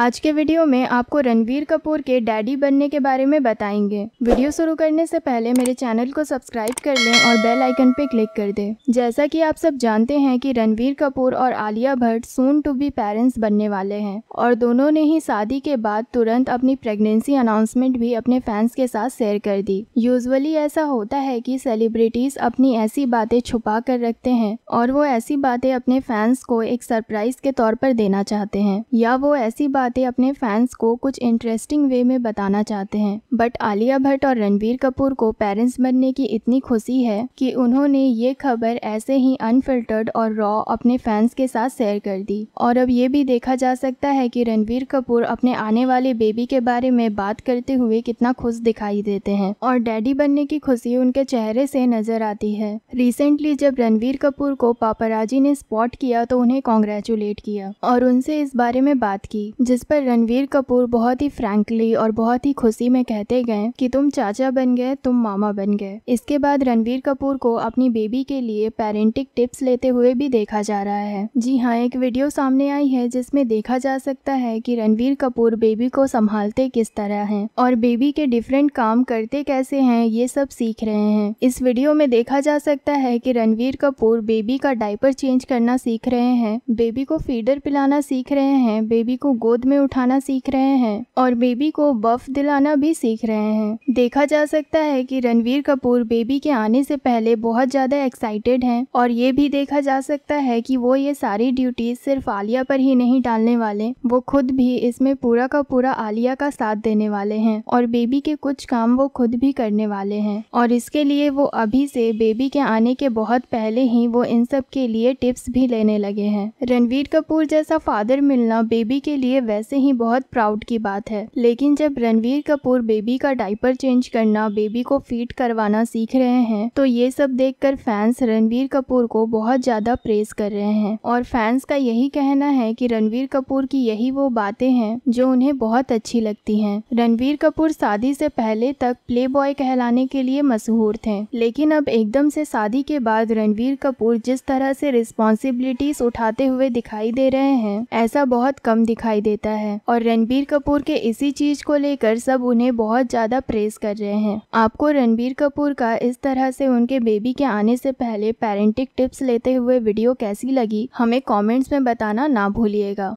आज के वीडियो में आपको रणवीर कपूर के डैडी बनने के बारे में बताएंगे वीडियो शुरू करने से पहले मेरे चैनल को सब्सक्राइब कर लें और बेल आइकन पे क्लिक कर दें जैसा कि आप सब जानते हैं कि रणवीर कपूर और Alia Bhatt soon to be parents बनने वाले हैं और दोनों ने ही शादी के बाद तुरंत अपनी प्रेगनेंसी अनाउंसमेंट भी अपने फैंस के साथ शेयर कर दी यूजली ऐसा होता है की सेलिब्रिटीज अपनी ऐसी बातें छुपा कर रखते हैं और वो ऐसी बातें अपने फैंस को एक सरप्राइज के तौर पर देना चाहते हैं या वो ऐसी बात बातें अपने फैंस को कुछ इंटरेस्टिंग वे में बताना चाहते हैं बट आलिया भट्ट और रणबीर कपूर को पेरेंट्स बनने की इतनी खुशी है कि उन्होंने ये खबर ऐसे ही अनफिल्टर्ड और रॉ अपने फैंस के साथ शेयर कर दी और अब ये भी देखा जा सकता है कि रणबीर कपूर अपने आने वाले बेबी के बारे में बात करते हुए कितना खुश दिखाई देते हैं और डैडी बनने की खुशी उनके चेहरे से नजर आती है रिसेंटली जब रणवीर कपूर को पापराजी ने स्पॉट किया तो उन्हें कॉन्ग्रेचुलेट किया और उनसे इस बारे में बात की जिस पर रणवीर कपूर बहुत ही फ्रैंकली और बहुत ही खुशी में कहते गए कि तुम चाचा बन गए तुम मामा बन गए इसके बाद रणवीर कपूर को अपनी बेबी के लिए पेरेंटिक टिप्स लेते हुए भी देखा जा रहा है जी हाँ एक वीडियो सामने आई है जिसमें देखा जा सकता है कि रणवीर कपूर बेबी को संभालते किस तरह हैं और बेबी के डिफरेंट काम करते कैसे हैं ये सब सीख रहे हैं इस वीडियो में देखा जा सकता है कि रणवीर कपूर बेबी का डायपर चेंज करना सीख रहे हैं बेबी को फीडर पिलाना सीख रहे हैं बेबी को गोद गोद में उठाना सीख रहे हैं और बेबी को बफ दिलाना भी सीख रहे हैं देखा जा सकता है कि रणवीर कपूर बेबी के आने से पहले बहुत ज़्यादा एक्साइटेड हैं और ये भी देखा जा सकता है कि वो ये सारी ड्यूटी सिर्फ आलिया पर ही नहीं डालने वाले वो खुद भी इसमें पूरा का पूरा आलिया का साथ देने वाले हैं और बेबी के कुछ काम वो खुद भी करने वाले हैं और इसके लिए वो अभी से बेबी के आने के बहुत पहले ही वो इन सब के लिए टिप्स भी लेने लगे हैं रणवीर कपूर जैसा फादर मिलना बेबी के लिए वैसे ही बहुत प्राउड की बात है लेकिन जब रणवीर कपूर बेबी का डाइपर चेंज करना बेबी को फीट करवाना सीख रहे हैं तो ये सब देखकर फैंस रणवीर कपूर को बहुत ज्यादा प्रेस कर रहे हैं और फैंस का यही कहना है कि रणवीर कपूर की यही वो बातें हैं जो उन्हें बहुत अच्छी लगती हैं रणवीर कपूर शादी से पहले तक प्ले बॉय कहलाने के लिए मशहूर थे लेकिन अब एकदम से शादी के बाद रणवीर कपूर जिस तरह से रिस्पॉन्सिबिलिटीज उठाते हुए दिखाई दे रहे हैं ऐसा बहुत कम दिखाई दे देता है और रणबीर कपूर के इसी चीज को लेकर सब उन्हें बहुत ज्यादा प्रेस कर रहे हैं आपको रणबीर कपूर का इस तरह से उनके बेबी के आने से पहले पेरेंटिक टिप्स लेते हुए वीडियो कैसी लगी हमें कॉमेंट्स में बताना ना भूलिएगा